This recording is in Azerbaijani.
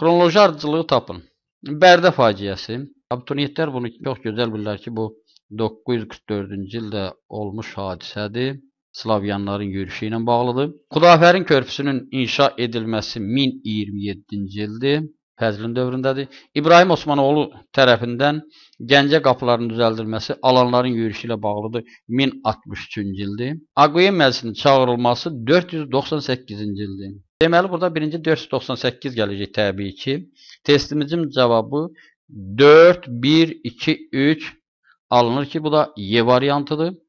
Xronoloji ardıcılığı tapın. Bərdə faciəsi. Abituriyentlər bunu çox gözəl bilirlər ki, bu 944-cü ildə olmuş hadisədir. Slavyanların yürüşü ilə bağlıdır. Xudafərin körpüsünün inşa edilməsi 1027-ci ildir. Fəzlin dövründədir. İbrahim Osmanoğlu tərəfindən Gəncə qapılarının düzəldilməsi alanların yürüyüşü ilə bağlıdır. 1063-cü ildir. Aquya məclisinin çağırılması 498-ci ildir. Deməli, burada birinci 498 gələcək təbii ki. Testimizin cavabı 4, 1, 2, 3 alınır ki, bu da Y variantıdır.